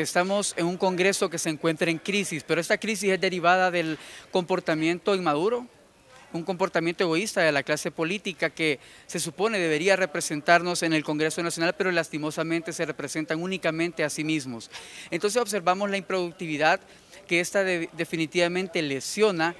Estamos en un Congreso que se encuentra en crisis, pero esta crisis es derivada del comportamiento inmaduro, un comportamiento egoísta de la clase política que se supone debería representarnos en el Congreso Nacional, pero lastimosamente se representan únicamente a sí mismos. Entonces observamos la improductividad que esta definitivamente lesiona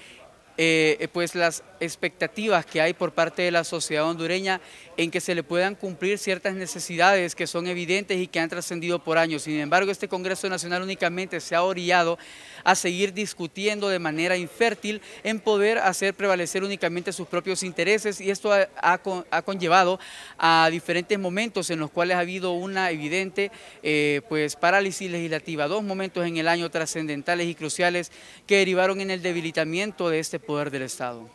eh, eh, pues las expectativas que hay por parte de la sociedad hondureña en que se le puedan cumplir ciertas necesidades que son evidentes y que han trascendido por años. Sin embargo, este Congreso Nacional únicamente se ha orillado a seguir discutiendo de manera infértil en poder hacer prevalecer únicamente sus propios intereses y esto ha, conllevado a diferentes momentos en los cuales ha habido una evidente eh, pues parálisis legislativa, dos momentos en el año trascendentales y cruciales que derivaron en el debilitamiento de este poder del Estado.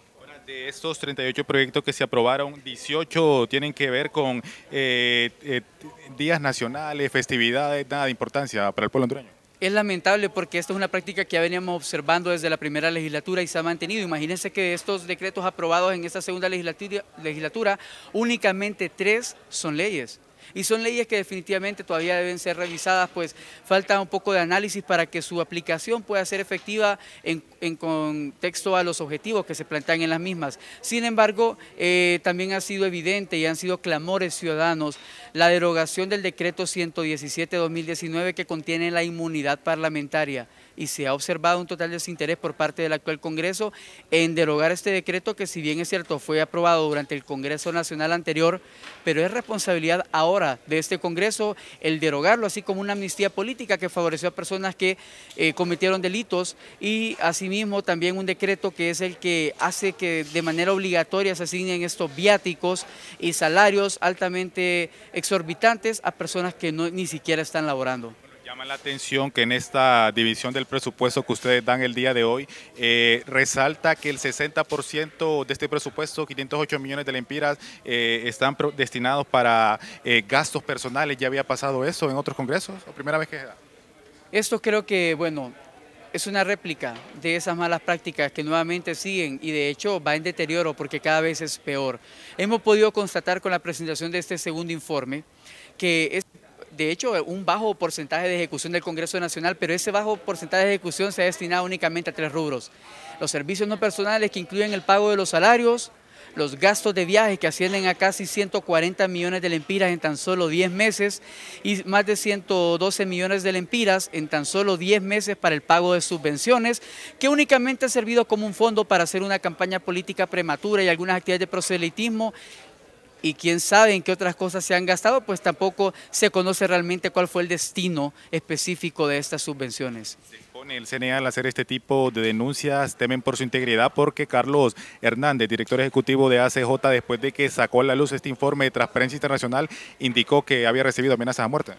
De estos 38 proyectos que se aprobaron, 18 tienen que ver con eh, eh, días nacionales, festividades, nada de importancia para el pueblo hondureño. Es lamentable porque esta es una práctica que ya veníamos observando desde la primera legislatura y se ha mantenido. Imagínense que de estos decretos aprobados en esta segunda legislatura únicamente tres son leyes y son leyes que definitivamente todavía deben ser revisadas, pues falta un poco de análisis para que su aplicación pueda ser efectiva en, contexto a los objetivos que se plantean en las mismas. Sin embargo, eh, también ha sido evidente y han sido clamores ciudadanos la derogación del decreto 117-2019 que contiene la inmunidad parlamentaria y se ha observado un total desinterés por parte del actual Congreso en derogar este decreto que si bien es cierto fue aprobado durante el Congreso Nacional anterior, pero es responsabilidad ahora de este Congreso el derogarlo, así como una amnistía política que favoreció a personas que eh, cometieron delitos y asimismo también un decreto que es el que hace que de manera obligatoria se asignen estos viáticos y salarios altamente eh, exorbitantes a personas que no, ni siquiera están laborando. Llama la atención que en esta división del presupuesto que ustedes dan el día de hoy, eh, resalta que el 60% de este presupuesto, 508 millones de lempiras, eh, están destinados para eh, gastos personales. ¿Ya había pasado eso en otros congresos? ¿O primera vez que se Esto creo que, bueno, es una réplica de esas malas prácticas que nuevamente siguen y de hecho va en deterioro porque cada vez es peor. Hemos podido constatar con la presentación de este segundo informe que es de hecho un bajo porcentaje de ejecución del Congreso Nacional, pero ese bajo porcentaje de ejecución se ha destinado únicamente a tres rubros. Los servicios no personales que incluyen el pago de los salarios, los gastos de viaje que ascienden a casi 140 millones de lempiras en tan solo 10 meses y más de 112 millones de lempiras en tan solo 10 meses para el pago de subvenciones, que únicamente ha servido como un fondo para hacer una campaña política prematura y algunas actividades de proselitismo y quién sabe en qué otras cosas se han gastado, pues tampoco se conoce realmente cuál fue el destino específico de estas subvenciones el CNA al hacer este tipo de denuncias, temen por su integridad porque Carlos Hernández, director ejecutivo de ACJ, después de que sacó a la luz este informe de Transparencia Internacional, indicó que había recibido amenazas a muerte.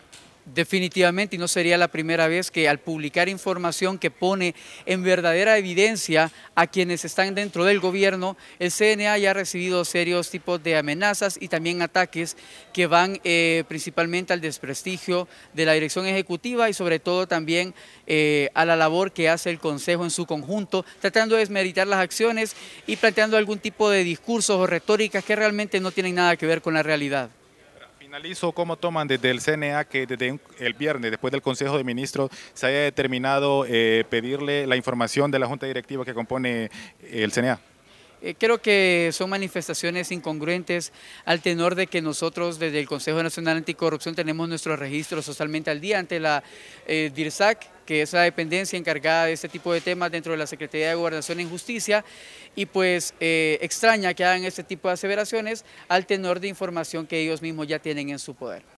Definitivamente, y no sería la primera vez que al publicar información que pone en verdadera evidencia a quienes están dentro del gobierno, el CNA ya ha recibido serios tipos de amenazas y también ataques que van eh, principalmente al desprestigio de la dirección ejecutiva y sobre todo también eh, a la labor que hace el Consejo en su conjunto, tratando de desmeditar las acciones y planteando algún tipo de discursos o retóricas que realmente no tienen nada que ver con la realidad. Finalizo, ¿cómo toman desde el CNA que desde el viernes, después del Consejo de Ministros, se haya determinado eh, pedirle la información de la Junta Directiva que compone eh, el CNA? Eh, creo que son manifestaciones incongruentes al tenor de que nosotros desde el Consejo Nacional Anticorrupción tenemos nuestros registro socialmente al día ante la eh, DIRSAC, que es la dependencia encargada de este tipo de temas dentro de la Secretaría de Gobernación e Justicia, y pues eh, extraña que hagan este tipo de aseveraciones al tenor de información que ellos mismos ya tienen en su poder.